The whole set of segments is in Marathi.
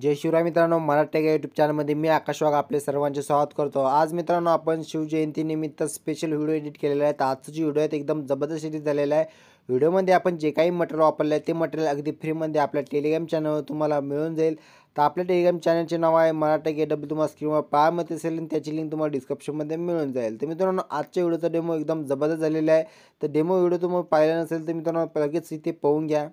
जय शिवराय मित्रांनो मराठे या यूट्यूब चॅनलमध्ये मी आकाश वाघ आपले सर्वांचे स्वागत करतो आज मित्रांनो आपण शिवजयंती निमित्त स्पेशल व्हिडिओ एडिट केलेला आहे तर आजचं व्हिडिओ आहे एकदम जबरदस्त एडिट झालेला आहे व्हिडिओमध्ये आपण जे काही मटेरियल वापरलं आहे ते मटेरियल अगदी फ्रीमध्ये आपल्या टेलिग्राम चॅनलवर तुम्हाला मिळून जाईल तर आपल्या टेलिग्राम चॅनलचे नाव आहे मराठा के डब्ल्यू तुम्हाला स्क्रीनवर पाहामध्ये असेल आणि त्याची लिंक तुम्हाला डिस्क्रिप्शनमध्ये मिळून जाईल तर मित्रांनो आजच्या व्हिडिओचा डेमो एकदम जबरदस्त झालेला आहे तर डेमो व्हिडिओ तुम्हाला पाहिला नसेल तर मित्रांनो लगेच इथे पाहून घ्या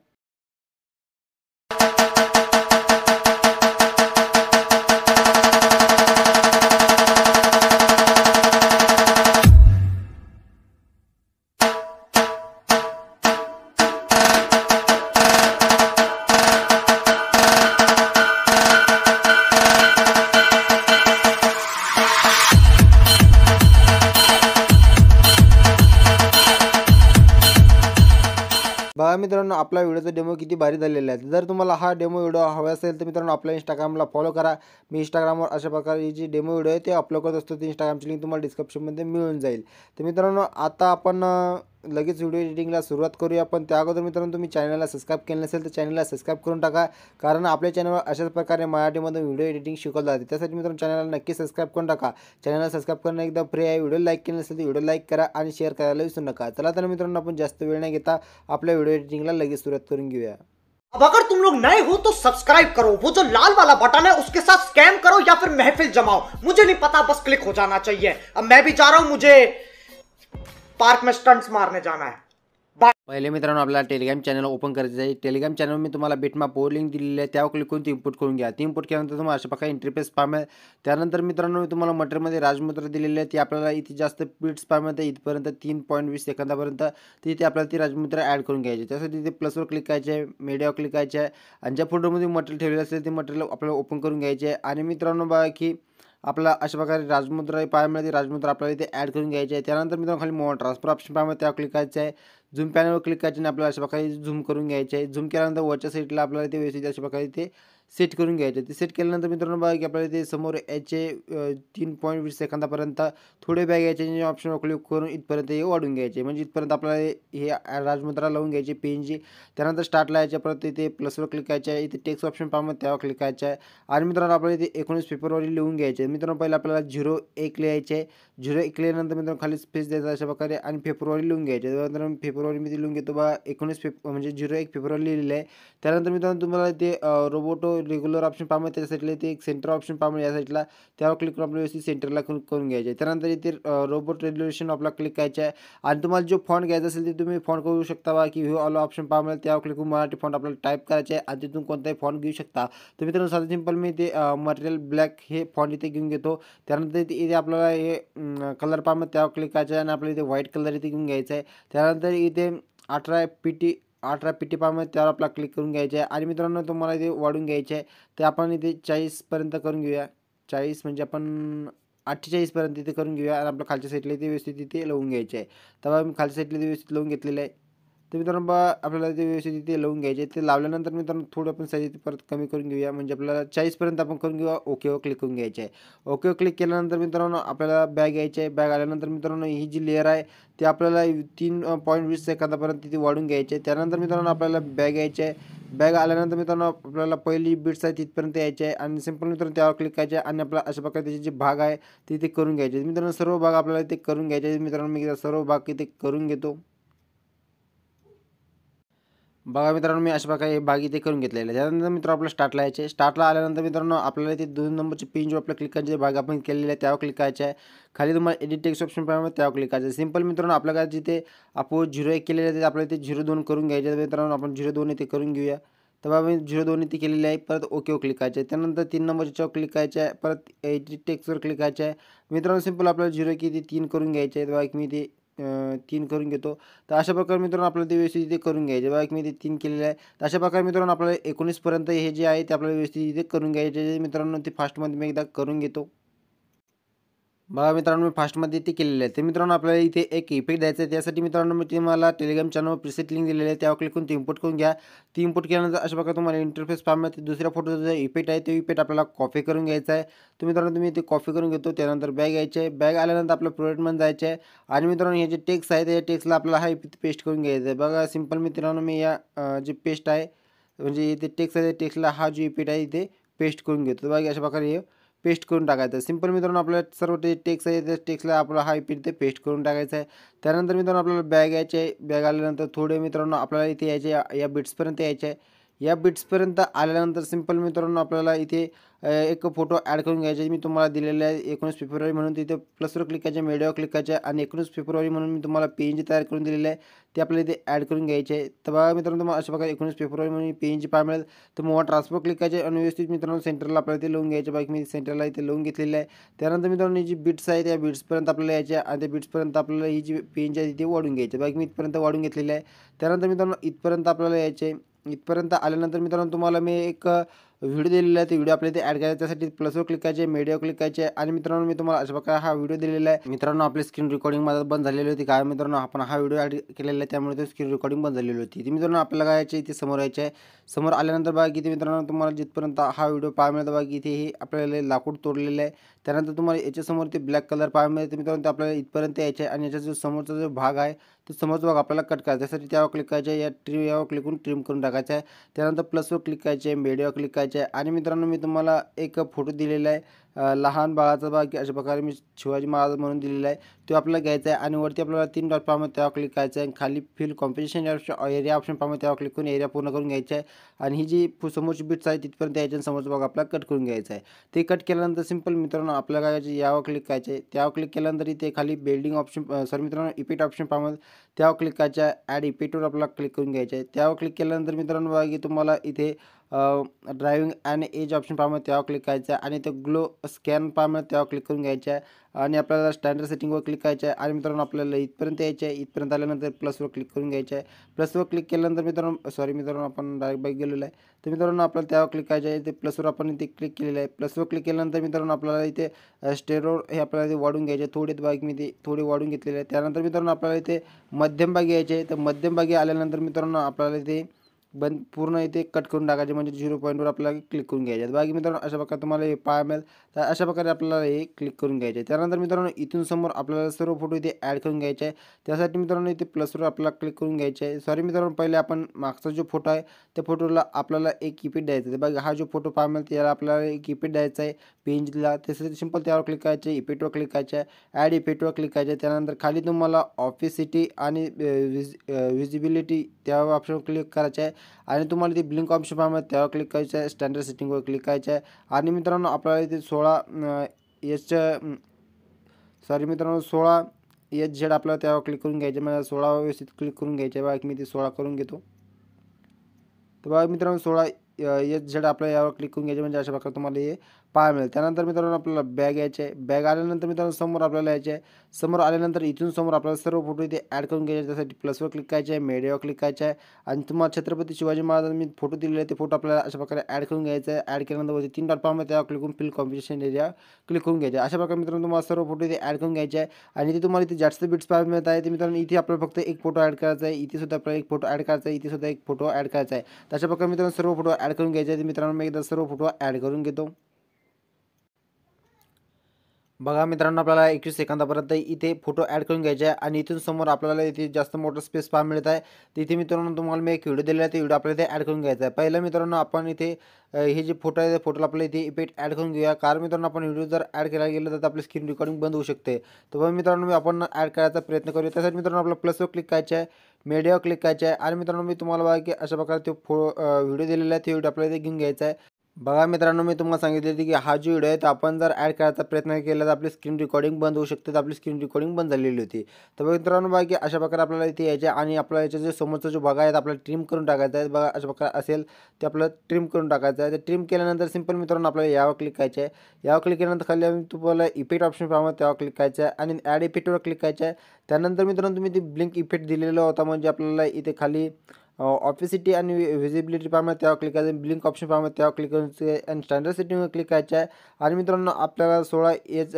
आपला व्हिडिओचा डेमो किती भारी झालेला आहे जर तुम्हाला हा डेमो व्हिडिओ हवा असेल तर मित्रांनो आपल्या इंस्टाग्रामला फॉलो करा मी इंस्टाग्रामवर अशा प्रकारची जी डेमो व्हिडिओ आहे ते अपलोड करत असतो ते इंस्टाग्रामची लिंक तुम्हाला डिस्क्रिप्शनमध्ये मिळून जाईल तर मित्रांनो आता आपण लगेच व्हिडिओ एडिटिंगला सुरुवात करूया पण त्या अगोदर मित्रांनो तुम्ही चॅनलला सबस्क्राईब केलं नसेल तर चॅनलला सबस्क्राईब करून टाका कारण आपल्या चॅनलवर अशाच प्रकारे मराठीमधून व्हिडिओ एडिटिंग शिकवलं जाते त्यासाठी मित्रांनो चॅनलला नक्की सबस्क्राईब करून टाका चॅनलला सबस्क्राईब करणं एकदम फ्री आहे व्हिडिओ लाईक केलं नसेल तर व्हिडिओ लाईक करा आणि शेअर करायला विसरू नका चला तर मित्रांनो आपण जास्त वेळ नाही घेता आपल्या व्हिडिओ एडिटिंगला लगेच सुरुवात करून घेऊया अब अगर तुम लोग नए हो तो सब्सक्राइब करो वो जो लाल वाला बटन है उसके साथ स्कैम करो या फिर महफिल जमाओ मुझे नहीं पता बस क्लिक हो जाना चाहिए अब मैं भी जा रहा हूं मुझे पार्क में स्टंट्स मारने जाना है पहिले मित्रांनो आपल्याला टेलिग्राम चॅनल ओपन करायचं आहे टेलिग्राम चॅनल मी तुम्हाला बिटमा पोर लिंक दिलेली आहे त्यावर क्लिक करून ती इम्पोर्ट करून घ्या ती इम्पोर्ट केल्यानंतर तुम्हाला अशा प्रकारे इंटरफेस पेस आहे त्यानंतर मित्रांनो मी तुम्हाला मटरमध्ये राजमुद्र दिलेली आहे ती आपल्याला इथे जास्त पीट्स पाहिजे इथपर्यंत तीन पॉईंट वीस सेकंदापर्यंत तिथे आपल्याला ती राजमुद्रा ॲड करून घ्यायची त्यासाठी तिथे प्लसवर क्लिक करायचे आहे मीडियावर क्लिक करायचे आहे आणि ज्या फोटोमध्ये मटेरियल ठेवलेलं असेल ते मटेरियल आपल्याला ओपन करून घ्यायचे आहे आणि मित्रांनो बघा की आपला अशा प्रकारे राजमुद्रा पाहायला मिळते राजमुद्रा आपल्याला इथे ॲड करून घ्यायची आहे त्यानंतर मित्रांनो खाली मोबाईल ट्रान्सफर ऑप्शन पाहिजे त्यावर क्लिक करायचं आहे झूम पॅनलवर क्लिक करायचे आणि आपल्याला अशा प्रकारे झूम करून घ्यायचे आहे झूम केल्यानंतर वरच्या साईडला आपल्याला ते व्यवस्थित अशा प्रकारे ते सेट करून घ्यायचे ते सेट केल्यानंतर मित्रांनो बघा की आपल्याला ते समोर याचे तीन पॉईंट वीस सेकंदापर्यंत थोडे बॅग याचे ऑप्शनवर क्लिक करून इथपर्यंत हे वाढून घ्यायचे म्हणजे इथपर्यंत आपल्याला हे राजमुद्रा लावून घ्यायचे जी त्यानंतर स्टार्टला लावायच्या परत इथे प्लसवर क्लिक करायचे आहे इथे टेक्स्ट ऑप्शन पाहून त्यावर क्लिक करायचं आहे आणि मित्रांनो आपल्याला इथे एकोणीस फेब्रुवारी लिहून घ्यायचे मित्रांनो पहिले आपल्याला झिरो एक लिहायचे आहे झिरो एक लिहिल्यानंतर मित्रांनो खाली स्पेस द्यायचा अशा प्रकारे आणि फेब्रुवारी लिहून घ्यायचे त्यानंतर फेब्रुवारीमध्ये लिहून घेतो बा एकोणीस फे म्हणजे झिरो एक फेब्रुवारी लिहिलेलं आहे त्यानंतर मित्रांनो तुम्हाला ते रोबोटो रेग्युलर ऑप्शन पाहिजे त्या साईडला ते एक सेंटर ऑप्शन पाहिजे या साईडला त्यावर क्लिक करून आपल्या व्यवस्थित सेंटरला करून घ्यायचं घ्यायचे त्यानंतर इथे रोबोट रेग्युलेशन आपला क्लिक करायचं आहे आणि तुम्हाला जो फॉन्ट घ्यायचा असेल ते तुम्ही फॉन्ट करू शकता बा की व्ह्यू ऑलो ऑप्शन पाहिजे त्यावर क्लिक करून मराठी फॉन्ट आपल्याला टाईप करायचे आहे आणि तिथून कोणताही फॉन्ट घेऊ शकता तर मित्रांनो साधा सिंपल मी ते मटेरियल ब्लॅक हे फॉन्ट इथे घेऊन घेतो त्यानंतर इथे आपल्याला हे कलर पाहिजे त्यावर क्लिक करायचं आहे आणि आपल्याला इथे व्हाईट कलर इथे घेऊन घ्यायचं आहे त्यानंतर इथे अठरा पी टी अठरा पी टी पाम त्यावर आपला क्लिक करून घ्यायचं आहे आणि मित्रांनो तुम्हाला इथे वाढून घ्यायचे आहे ते आपण इथे चाळीसपर्यंत करून घेऊया चाळीस म्हणजे आपण अठ्ठेचाळीसपर्यंत इथे करून घेऊया आणि आपल्या खालच्या साईडला ते व्यवस्थित इथे लावून घ्यायचे आहे तर मी खालच्या साईडला इथे व्यवस्थित लावून घेतलेलं आहे तर मित्रांनो आपल्याला ते व्यवस्थित तिथे लावून घ्यायचे ते लावल्यानंतर मित्रांनो थोडं आपण साईज परत कमी करून घेऊया म्हणजे आपल्याला चाळीसपर्यंत आपण करून घेऊया ओकेवर क्लिक करून घ्यायचे आहे ओकेवर क्लिक केल्यानंतर मित्रांनो आपल्याला बॅग घ्यायची आहे बॅग आल्यानंतर मित्रांनो ही जी लेअर आहे ती आपल्याला तीन पॉईंट वीस सेकंदापर्यंत तिथे वाढून घ्यायची त्यानंतर मित्रांनो आपल्याला बॅग यायची आहे बॅग आल्यानंतर मित्रांनो आपल्याला पहिली बिट्स आहे तिथपर्यंत यायची आहे आणि सिंपल मित्रांनो त्यावर क्लिक करायचे आणि आपल्याला अशा प्रकारे त्याचे जे भाग आहे ते ते करून घ्यायचे मित्रांनो सर्व भाग आपल्याला ते करून घ्यायचे मित्रांनो मी सर्व भाग इथे करून घेतो बघा मित्रांनो मी अशा प्रकारे भाग इथे करून घेतलेला आहे त्यानंतर मित्रांनो आपल्याला स्टार्टला यायचे स्टार्टला आल्यानंतर मित्रांनो आपल्याला इथे दोन नंबरचे पिन जो आपल्या क्लिक करायचे भाग आपण केलेले आहे त्यावर क्लिक करायचे आहे खाली तुम्हाला एडिट टेक्स्ट ऑप्शन पाहिजे त्यावर क्लिक करायचं सिंपल मित्रांनो आपल्याला जिथे आपण झिरो एक केलेले आहे ते आपल्याला इथे झिरो दोन करून घ्यायचे मित्रांनो आपण झिरो दोन इथे करून घेऊया तर बाबा मी झिरो दोन इथे केलेली आहे परत ओके ओ क्लिक करायचे आहे त्यानंतर तीन चौक क्लिक करायचे आहे परत एडिट टेक्सवर क्लिक करायचे आहे मित्रांनो सिंपल आपल्याला झिरो की इथे तीन करून घ्यायचे आहे बाबा मी ते तीन करून घेतो तर अशा प्रकारे मित्रांनो आपल्याला ते व्यवस्थित इथे करून घ्यायचे बघा मी ते तीन केलेले आहे तर अशा प्रकारे मित्रांनो आपल्याला एकोणीसपर्यंत हे जे आहे ते आपल्याला व्यवस्थित इथे करून घ्यायचे मित्रांनो ते फास्टमध्ये मी एकदा करून घेतो बघा मित्रांनो मी फास्टमध्ये ते केलेले आहे ते मित्रांनो आपल्याला इथे एक इफेक्ट द्यायचं आहे त्यासाठी मित्रांनो मी तुम्हाला टेलिग्राम चॅनलवर प्रिसेट लिंक दिलेली आहे त्यावर क्लिक करून ती इम्पोर्ट करून घ्या ती इम्पोर्ट केल्यानंतर अशा प्रकारे तुम्हाला इंटरफेस फार्ममध्ये दुसऱ्या फोटोचा जो इफेक्ट आहे तो इफेक्ट आपल्याला कॉपी करून घ्यायचा आहे तर मित्रांनो तुम्ही ते कॉपी करून घेतो त्यानंतर बॅग यायचे आहे बॅग आल्यानंतर आपलं प्रोडक्टमध्ये जायचं आहे आणि मित्रांनो हे जे टेक्स्ट आहे त्या टेक्स्टला आपल्याला हा इफेक्ट पेस्ट करून घ्यायचा आहे बघा सिम्पल मित्रांनो मी या जे पेस्ट आहे म्हणजे इथे टेक्स्ट आहे त्या टेक्स्टला हा जो इफेक्ट आहे इथे पेस्ट करून घेतो बघा अशा प्रकारे हे पेस्ट करून टाकायचं सिंपल मित्रांनो आपल्याला सर्व ते टेक्स आहे त्या टेक्सला आपलं हा पीठ ते पेस्ट करून टाकायचं आहे त्यानंतर मित्रांनो आपल्याला बॅग यायचे आहे बॅग आल्यानंतर थोडे मित्रांनो आपल्याला इथे यायचे या बिट्सपर्यंत यायचे आहे या बिट्सपर्यंत आल्यानंतर सिंपल मित्रांनो आपल्याला इथे एक फोटो ॲड करून घ्यायचे मी तुम्हाला दिलेला आहे एकोणीस फेब्रुवारी म्हणून तिथे प्लसवर क्लिक करायचे मीडियावर क्लिक करायचे आणि एकोणीस फेब्रुवारी म्हणून मी तुम्हाला पी जी तयार करून दिलेलं आहे ते आपल्याला इथे ॲड करून घ्यायचे आहे तर बघा मित्रांनो तुम्हाला अशा प्रकारे एकोणीस फेब्रुवारी म्हणून पी एन जी मिळेल तर मग ट्रान्सफर क्लिक करायचे आणि व्यवस्थित मित्रांनो सेंटरला आपल्याला ते लोन घ्यायचे बाकी मी सेंटरला इथे लोन घेतलेलं आहे त्यानंतर मित्रांनो जी बिट्स आहे त्या बिट्सपर्यंत आपल्याला यायचे आणि त्या बिट्सपर्यंत आपल्याला ही जी पी एन जी आहे तिथे वाढून घ्यायची बाकी मी इथपर्यंत वाढून घेतलेलं आहे त्यानंतर मित्रांनो इथपर्यंत आपल्याला यायचे इथपर्यंत आल्यानंतर मित्रांनो तुम्हाला मी एक व्हिडिओ दिलेला आहे ते व्हिडिओ आपल्या इथे ॲड करायचा त्यासाठी प्लसवर क्लिक करायचे मीडियावर क्लिक करायचे आणि मित्रांनो मी तुम्हाला अशा प्रकारे हा व्हिडिओ दिलेला आहे मित्रांनो आपली स्क्रीन रिकॉर्डिंग मला बंद झालेली होती काय मित्रांनो आपण हा व्हिडिओ ॲड केलेला आहे त्यामुळे ते स्क्रीन रिकॉर्डिंग बंद झालेली होती ती मित्रांनो आपल्याला काय इथे समोर यायचे आहे समोर आल्यानंतर बघा किती मित्रांनो तुम्हाला जिथपर्यंत हा व्हिडिओ पाहायला मिळतो बघा इथे हे आपल्याला लाकूड तोडलेलं आहे त्यानंतर तुम्हाला याच्यासमोर ते ब्लॅक कलर पाहायला मिळते मित्रांनो ते आपल्याला इथपर्यंत यायचे आणि याच्या जो समोरचा जो भाग आहे तर समज भाग आपल्याला कट करायचा त्यासाठी त्यावर क्लिक करायचं आहे या ट्रिम यावर क्लिक करून ट्रिम करून टाकायचं आहे त्यानंतर प्लसवर क्लिक करायचे आहे मेडियावर क्लिक करायचे आहे आणि मित्रांनो मी तुम्हाला एक फोटो दिलेला आहे लहान बाळाचा भाग अशा प्रकारे मी शिवाजी महाराज म्हणून दिलेला आहे तो आपल्याला घ्यायचा आहे आणि वरती आपल्याला तीन डॉट पाहामध्ये त्यावर क्लिक करायचं आहे खाली फील कॉम्पिटिशन ऑप्शन एरिया ऑप्शन पाहामध्ये त्यावर क्लिक करून एरिया पूर्ण करून घ्यायचा आहे आणि ही जी समोरची बिट्स आहे तिथपर्यंत याच्या समोरचा भाग आपला कट करून घ्यायचा आहे ते कट केल्यानंतर सिंपल मित्रांनो आपल्याला काय यावर क्लिक करायचं आहे त्यावर क्लिक केल्यानंतर इथे खाली बिल्डिंग ऑप्शन सर मित्रांनो इपेट ऑप्शन पाहामध्ये त्यावर क्लिक करायचं आहे ॲड इपीटवर आपल्याला क्लिक करून घ्यायचं आहे त्यावर क्लिक केल्यानंतर मित्रांनो बघा की तुम्हाला इथे ड्रायविंग आणि एज ऑप्शन पाहून त्यावर क्लिक करायचं आहे आणि ते ग्लो स्कॅन पाहून त्यावर क्लिक करून घ्यायचं आहे आणि आपल्याला स्टँडर्ड सेटिंगवर क्लिक करायचं आहे आणि मित्रांनो आपल्याला इथपर्यंत यायचं आहे इथपर्यंत आल्यानंतर प्लसवर क्लिक करून घ्यायचं आहे प्लसवर क्लिक केल्यानंतर मित्रांनो सॉरी मित्रांनो आपण डायरेक्ट बाईक गेलेलो आहे तर मित्रांनो आपल्याला त्यावर क्लिक करायचं आहे ते प्लसवर आपण इथे क्लिक केलेलं आहे प्लसवर क्लिक केल्यानंतर मित्रांनो आपल्याला इथे स्टेरोड हे आपल्याला इथे वाढून घ्यायचे थोडे बाईक मी ते थोडे वाढून घेतलेले आहे त्यानंतर मित्रांनो आपल्याला इथे मध्यमभागी यायचे आहे तर मध्यमभागी आल्यानंतर मित्रांनो आपल्याला इथे बंद पूर्ण इथे कट करून टाकायचे म्हणजे झिरो पॉईंटवर आपल्याला क्लिक करून घ्यायचे बाकी मित्रांनो अशा प्रकारे तुम्हाला हे पाहा मिळेल तर अशा प्रकारे आपल्याला हे क्लिक करून घ्यायचे त्यानंतर मित्रांनो इथून समोर आपल्याला सर्व फोटो इथे ॲड करून घ्यायचे आहे त्यासाठी मित्रांनो इथे प्लसवर आपल्याला क्लिक करून घ्यायचे आहे सॉरी मित्रांनो पहिले आपण मागचा जो फोटो आहे त्या फोटोला आपल्याला एक किपीट द्यायचं आहे बघा हा जो फोटो पाहा मिळेल त्याला आपल्याला एक किपीट द्यायचा आहे पेजला तसं सिंपल त्यावर क्लिक करायचे इफेक्टवर e क्लिक करायचे ॲड इफेक्टवर क्लिक करायचे त्यानंतर खाली तुम्हाला ऑफिसिटी आणि विज विजिबिलिटी त्या ऑप्शनवर क्लिक करायचं आहे आणि तुम्हाला ते ब्लिंक ऑप्शन पाहिजे त्यावर क्लिक करायचं आहे स्टँडर्ड सेटिंगवर क्लिक करायचं आहे आणि मित्रांनो आपल्याला इथे सोळा एच सॉरी मित्रांनो सोळा एच झेड आपल्याला त्यावर क्लिक करून घ्यायचे म्हणजे सोळा व्यवस्थित क्लिक करून घ्यायचे बघा मी ते सोळा करून घेतो तर बघा मित्रांनो सोळा एच झेड आपल्याला यावर क्लिक करून घ्यायचे म्हणजे अशा प्रकारे तुम्हाला हे पाहायला मिळेल त्यानंतर मित्रांनो आपल्याला बॅग यायचे आहे बॅग आल्यानंतर मित्रांनो समोर आपल्याला यायचे आहे समोर आल्यानंतर इथून समोर आपल्याला सर्व फोटो इथे ॲड करून घ्यायचे त्यासाठी प्लसवर क्लिक करायचे आहे मीडियावर क्लिक करायचे आहे आणि तुम्हाला छत्रपती शिवाजी महाराजांनी फोटो दिलेले ते फोटो आपल्याला अशा प्रकारे ॲड करून घ्यायचे आहे ॲड केल्यानंतर वरती तीन डॉट पाहून त्यावर क्लिक करून फिल कॉम्पिटिशन एरिया क्लिक करून घ्यायचे अशा प्रकारे मित्रांनो तुम्हाला सर्व फोटो इथे ॲड करून घ्यायचे आहे आणि इथे तुम्हाला इथे जास्त बिट्स पाहायला मिळत आहे ते मित्रांनो इथे आपल्याला फक्त एक फोटो ॲड करायचा आहे इथे सुद्धा आपल्याला एक फोटो ॲड करायचा आहे इथे सुद्धा एक फोटो ॲड करायचा आहे तशा प्रकारे मित्रांनो सर्व फोटो ॲड करून घ्यायचे आहे मित्रांनो मी एकदा सर्व फोटो ॲड करून घेतो बघा मित्रांनो आपल्याला एकवीस सेकंदापर्यंत इथे फोटो ॲड करून घ्यायचे आहे आणि इथून समोर आपल्याला इथे जास्त मोठं स्पेस पाहा मिळत आहे तिथे मित्रांनो तुम्हाला मी एक व्हिडिओ दिलेला आहे ते व्हिडिओ आपल्याला इथे ॲड करून घ्यायचा आहे पहिलं मित्रांनो आपण इथे हे जे फोटो आहे त्या फोटोला आपल्याला इथे इफेक्ट ॲड करून घेऊया कारण मित्रांनो आपण व्हिडिओ जर ॲड केला गेलं तर आपली स्क्रीन रेकॉर्डिंग बंद होऊ शकते तर बघा मित्रांनो मी आपण ॲड करायचा प्रयत्न करूया त्यासाठी मित्रांनो आपला प्लसवर क्लिक करायचं आहे मीडियावर क्लिक करायचं आहे आणि मित्रांनो मी तुम्हाला बघा की अशा प्रकारे तो फो व्हिडिओ दिलेला आहे ते व्हिडिओ आपल्याला इथे घेऊन घ्यायचा आहे बघा मित्रांनो मी तुम्हाला सांगितले होते की हा जो व्हिडिओ आहे तर आपण जर ॲड करायचा प्रयत्न केला तर आपली स्क्रीन रेकॉर्डिंग बंद होऊ शकते तर आपली स्क्रीन रेकॉर्डिंग बंद झालेली होती तर मित्रांनो बघा की अशा प्रकारे आपल्याला इथे यायचे आणि आपल्या याच्या जे समोरचा जो भाग आहे आपल्याला ट्रिम करून टाकायचा आहे बघा अशा प्रकारे असेल ते आपल्याला ट्रिम करून टाकायचं आहे तर ट्रिम केल्यानंतर सिंपल मित्रांनो आपल्याला यावर क्लिक करायचं आहे यावर क्लिक केल्यानंतर खाली तुम्हाला इफेक्ट ऑप्शन पाहावं त्यावर क्लिक करायचं आहे आणि ॲड इफेक्टवर क्लिक करायचं आहे त्यानंतर मित्रांनो तुम्ही ते ब्लिंक इफेक्ट दिलेला होता म्हणजे आपल्याला इथे खाली ऑफिसिटी आणि व्हिजिबिलिटी पाहायला त्यावर क्लिक करायचं ब्लिंक ऑप्शन पाहायला त्यावर क्लिक करायचं आणि स्टँडर्ड सेटिंगवर क्लिक करायचं आहे आणि मित्रांनो आपल्याला सोळा एच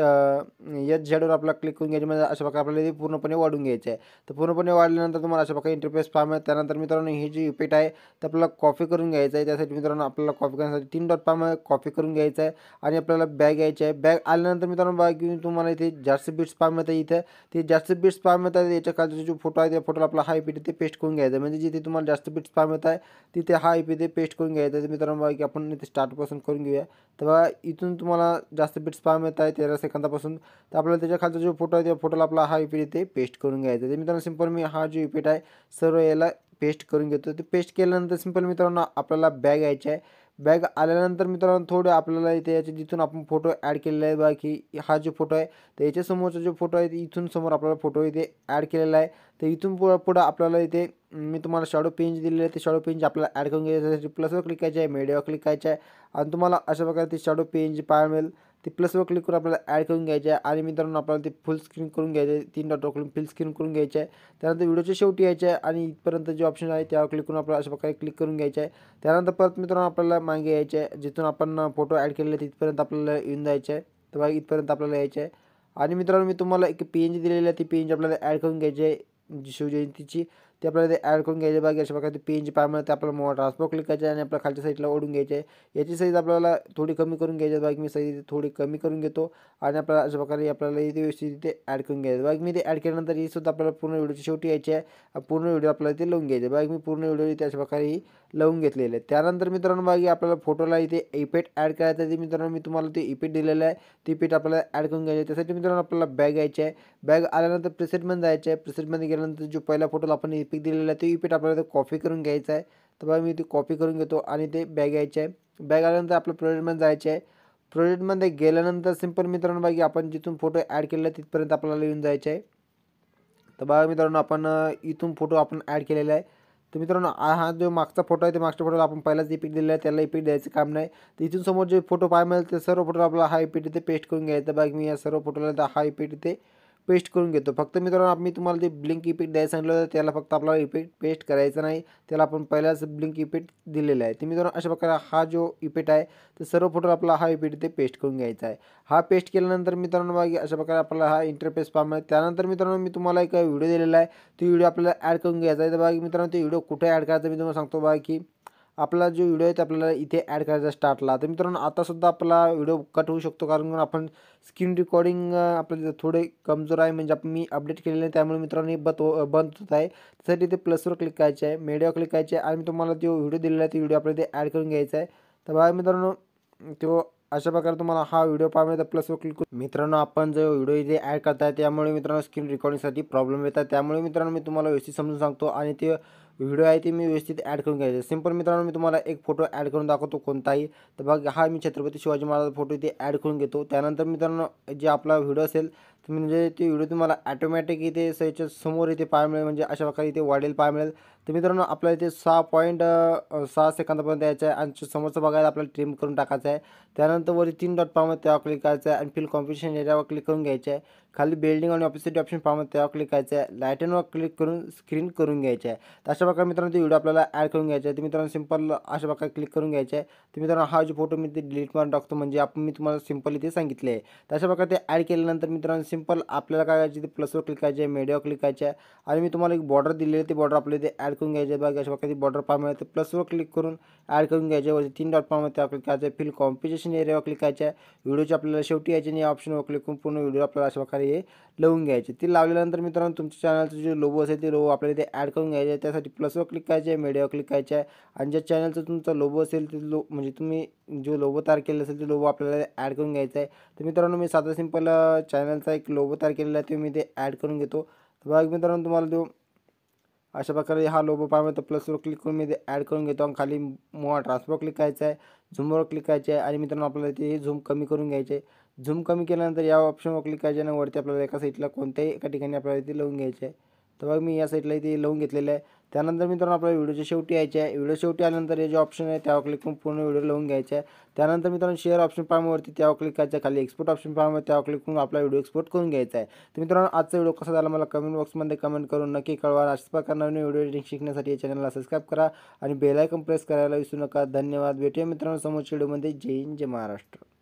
एच झेडवर आपल्याला क्लिक करून घ्यायची म्हणजे अशा प्रकारे आपल्याला पूर्णपणे वाढून घ्यायचं आहे तर पूर्णपणे वाढल्यानंतर तुम्हाला अशा प्रकारे इंटरफेस पाहायला त्यानंतर मित्रांनो ही जी इफेक्ट आहे ते आपल्याला कॉफी करून घ्यायचं आहे त्यासाठी मित्रांनो आपल्याला कॉपी करण्यासाठी तीन डॉट पाहायला कॉपी करून घ्यायचं आहे आणि आपल्याला बॅग घ्यायची आहे बॅग आल्यानंतर मित्रांनो बघा तुम्हाला इथे जास्त बिट्स पाहा मिळतात इथे ते जास्त बिट्स पाहायला मिळतात याच्या खालचा जो फोटो आहे त्या फोटोला आपला हाय इफेक्ट ते पेस्ट करून घ्यायचा म्हणजे जिथे तुम्हाला जास्त बिट्स फार्म येत आहे तिथे हा ते पेस्ट करून घ्यायचा तर मित्रांनो बघा की आपण इथे स्टार्टपासून करून घेऊया तर बघा इथून तुम्हाला जास्त बिट्स फार्म येत आहे तेरा सेकंदापासून तर आपल्याला त्याच्या खालचा जो फोटो आहे त्या फोटोला आपला हा इफेक्ट ते पेस्ट करून घ्यायचा तर मित्रांनो सिंपल मी हा जो इफेक्ट आहे सर्व याला पेस्ट करून घेतो ते पेस्ट केल्यानंतर सिंपल मित्रांनो आपल्याला बॅग यायची आहे बॅग आल्यानंतर मित्रांनो थोडं आपल्याला इथे याच्या जिथून आपण फोटो ॲड केलेला आहे बघा की हा जो फोटो आहे तर याच्यासमोरचा जो फोटो आहे इथून समोर आपल्याला फोटो इथे ॲड केलेला आहे तर इथून पुढं पुढं आपल्याला इथे मी तुम्हाला शॅडो पिंच दिलेले आहे ते शॅडो पेंज आपल्याला ॲड करून आहे प्लसवर क्लिक करायचं आहे मेडियावर क्लिक करायचं आहे आणि तुम्हाला अशा प्रकारे ती शॅडो पिंच पाहायला मिळेल ती प्लसवर क्लिक करून आपल्याला ॲड करून घ्यायचे आहे आणि मित्रांनो आपल्याला ती फुल स्क्रीन करून घ्यायचे आहे तीन डॉट क्लिक फुल स्क्रीन करून घ्यायचं आहे त्यानंतर व्हिडिओच्या शेवटी यायचे आहे आणि इथपर्यंत जे ऑप्शन आहे त्यावर क्लिक करून आपल्याला अशा प्रकारे क्लिक करून घ्यायचं आहे त्यानंतर परत मित्रांनो आपल्याला मागे यायचे आहे जिथून आपण फोटो ॲड केलेले तिथपर्यंत आपल्याला येऊन जायचं आहे तेव्हा इथपर्यंत आपल्याला यायचे आहे आणि मित्रांनो मी तुम्हाला एक पी एन जी दिलेली आहे ती पी एन जी आपल्याला ॲड करून घ्यायची आहे शिवजयंतीची ते आपल्याला ते ॲड करून घ्यायचे बाकी अशा ते पेज पाय ते आपल्याला मोठा ट्रान्सपोर्ट क्लिक करायचे आणि आपल्या खालच्या साईडला ओढून घ्यायचे याची साईज आपल्याला थोडी कमी करून घ्यायची बाकी मी साईज थोडी कमी करून घेतो आणि आपल्याला अशा प्रकारे आपल्याला इथे व्यवस्थित इथे ॲड करून घ्यायचं बाकी मी ते ॲड केल्यानंतर ही सुद्धा आपल्याला पूर्ण व्हिडिओची शेवटी यायची आहे पूर्ण व्हिडिओ आपल्याला ते लावून घ्यायचे बाकी मी पूर्ण व्हिडिओ इथे अशा प्रकारे लावून घेतलेले आहे त्यानंतर मित्रांनो बाकी आपल्याला फोटोला इथे इफेक्ट ॲड करायचं आहे ते मित्रांनो मी तुम्हाला ते इफेक्ट दिलेलं आहे ते इफेक्ट आपल्याला ॲड करून घ्यायचे त्यासाठी मित्रांनो आपल्याला बॅग यायची आहे बॅग आल्यानंतर प्रिसेटमध्ये जायचं आहे प्रिसेटमध्ये गेल्यानंतर जो पहिला फोटोला आपण पिक दिलेलं आहे ते इपिक आपल्याला कॉपी करून घ्यायचं आहे तर बघा मी ते कॉपी करून घेतो आणि ते बॅग यायचे आहे बॅग आल्यानंतर आपलं प्रोजेक्टमध्ये जायचं आहे प्रोजेक्टमध्ये गेल्यानंतर सिंपल मित्रांनो बाकी आपण जिथून फोटो ॲड केलेला तिथपर्यंत आपल्याला येऊन जायचं आहे तर बघा मित्रांनो आपण इथून फोटो आपण ॲड केलेला आहे तर मित्रांनो हा जो मागचा फोटो आहे ते मागच्या फोटोला आपण पहिलाच इपिट दिलेला आहे त्याला इपिट द्यायचं काम नाही तर इथून समोर जे फोटो पाहायला मिळेल ते सर्व फोटो आपला हा इपिक इथे पेस्ट करून घ्यायचं बाकी मी या सर्व फोटोला हा इपिक इथे पेस्ट करून घेतो फक्त मित्रांनो आम्ही तुम्हाला ते ब्लिंक इफेक्ट द्यायला सांगितलं होतं त्याला फक्त आपल्याला इफेक्ट पेस्ट करायचं नाही त्याला आपण पहिल्याच ब्लिंक इफेक्ट दिलेला आहे ते मित्रांनो अशा प्रकारे हा जो इफेक्ट आहे तर सर्व फोटो आपला हा इफेक्ट ते पेस्ट करून घ्यायचा आहे हा पेस्ट केल्यानंतर मित्रांनो बघा अशा प्रकारे आपला हा इंटरफेस फॉर्म आहे त्यानंतर मित्रांनो मी तुम्हाला एक व्हिडिओ दिलेला आहे तो व्हिडिओ आपल्याला ॲड करून घ्यायचा आहे तर बघा मित्रांनो ते व्हिडिओ कुठे ॲड करायचा मी तुम्हाला सांगतो बघा की आपला जो व्हिडिओ आहे ते आपल्याला इथे ॲड करायचा स्टार्टला तर मित्रांनो आतासुद्धा आपला व्हिडिओ कट होऊ शकतो कारण आपण स्क्रीन रेकॉर्डिंग आपलं थोडे कमजोर आहे म्हणजे आपण मी अपडेट केलेलं आहे त्यामुळे मित्रांनो बत हो, बंद होत आहे त्यासाठी इथे प्लसवर क्लिक करायचे आहे मेडिओ क्लिक करायचे आहे आणि तुम्हाला जो व्हिडिओ दिलेला आहे तो व्हिडिओ आपल्याला इथे ॲड करून घ्यायचा आहे तर बघा मित्रांनो तो अशा प्रकारे तुम्हाला हा व्हिडिओ पाहायला तर प्लसवर क्लिक मित्रांनो आपण जो व्हिडिओ इथे ॲड करताय त्यामुळे मित्रांनो स्क्रीन रेकॉर्डिंगसाठी प्रॉब्लेम येतात त्यामुळे मित्रांनो मी तुम्हाला व्यवस्थित समजून सांगतो आणि ते व्हिडिओ आहे ते मी व्यवस्थित ॲड करून घ्यायचे सिंपल मित्रांनो मी तुम्हाला एक फोटो ॲड करून दाखवतो कोणताही तर बघा हा मी छत्रपती शिवाजी महाराज फोटो इथे ॲड करून घेतो त्यानंतर मित्रांनो जे आपला व्हिडिओ असेल तुम्ही म्हणजे ते व्हिडिओ तुम्हाला ॲटोमॅटिक इथे सहीच्या समोर इथे पाहायला मिळेल म्हणजे अशा प्रकारे इथे वाढेल पाहायला मिळेल तर मित्रांनो आपल्याला इथे सहा पॉईंट सहा सेकंदापर्यंत यायचं आहे आणि समोरचा बघायला आपल्याला ट्रिम करून टाकायचं आहे त्यानंतर वरती तीन डॉट पाहून त्यावर क्लिक करायचं आहे आणि फिल कॉम्पिटिशन याच्यावर क्लिक करून घ्यायचं आहे खाली बिल्डिंग आणि ऑफिसिटी ऑप्शन पाहून त्यावर क्लिक करायचं आहे लायटनवर क्लिक करून स्क्रीन करून घ्यायचं आहे तर अशा प्रकारे मित्रांनो तो व्हिडिओ आपल्याला ॲड करून घ्यायचा आहे तर मित्रांनो सिंपल अशा प्रकारे क्लिक करून घ्यायचं आहे तर मित्रांनो हा जो फोटो मी ते डिलीट मारून टाकतो म्हणजे आपण मी तुम्हाला सिम्पल इथे सांगितले आहे तर अशा प्रकारे ते ॲड केल्यानंतर मित्रांनो सिंपल आपल्याला काय करायचं ते प्लसवर क्लिक करायचे आहे मीडियावर क्लिक करायचे आहे आणि मी तुम्हाला एक बॉर्डर दिलेली आहे ती बॉर्डर आपल्याला इथे ॲड करून घ्यायचे बघा अशा प्रकारे बॉर्डर पाहायला ते प्लसवर क्लिक करून ॲड करून घ्यायचे वरती तीन डॉट पाहामध्ये त्यावर क्लिक करायचं फिल कॉम्पिटिशन एरियावर क्लिक करायचे आहे आपल्याला शेवटी यायचे आणि ऑप्शनवर क्लिक करून पूर्ण व्हिडिओ आपल्याला अशा प्रकारे हे लावून घ्यायचे ते लावल्यानंतर मित्रांनो तुमच्या चॅनलचं जे लोबो असेल ते लोगो आपल्याला इथे ॲड करून घ्यायचे आहे त्यासाठी प्लसवर क्लिक करायचे आहे मीडियावर क्लिक करायचे आहे आणि ज्या चॅनलचा तुमचा लोबो असेल ते लो म्हणजे तुम्ही जो लोबो तयार केला असेल ते लोबो आपल्याला ॲड करून घ्यायचा आहे तर मित्रांनो मी साधा सिंपल चॅनलचा एक एक लोबो तयार केलेला आहे तो मी ते ॲड करून घेतो बघा मित्रांनो तुम्हाला देऊ अशा प्रकारे हा लोबो पाहा मिळतो प्लसवर क्लिक करून मी ते ॲड करून घेतो आणि खाली मोहा ट्रान्सफर क्लिक करायचं आहे झूमवर क्लिक करायचं आहे आणि मित्रांनो आपल्याला ते झूम कमी करून घ्यायचे आहे झूम कमी केल्यानंतर या ऑप्शनवर क्लिक करायचे आणि वरती आपल्याला एका साईडला कोणत्याही एका ठिकाणी आपल्याला ते लावून घ्यायचे आहे तर बघा मी या साईटला इथे लावून घेतलेलं आहे त्यानंतर मित्रांनो आपल्या व्हिडिओच्या शेवटी यायचे आहे व्हिडिओ शेवटी आल्यानंतर हे जे ऑप्शन आहे त्यावर क्लिक करून पूर्ण व्हिडिओ लावून घ्यायचा आहे त्यानंतर मित्रांनो शेअर ऑप्शन पाहावरती त्यावर क्लिक करायच्या खाली एक्सपोर्ट ऑप्शन फार्मवर त्यावर क्लिक करून आपला व्हिडिओ एक्सपोर्ट करून घ्यायचा आहे तर मित्रांनो आजचा व्हिडिओ कसा झाला मला कमेंट बॉक्समध्ये कमेंट करून नक्की कळवा अशाच प्रकार नवीन व्हिडिओ एडिटिंग शिकण्यासाठी या चॅनलला सबस्क्राईब करा आणि बेलायकन प्रेस करायला विसरू नका धन्यवाद भेटूया मित्रांनो समोरच्या व्हिडिओमध्ये जय हिंद जय महाराष्ट्र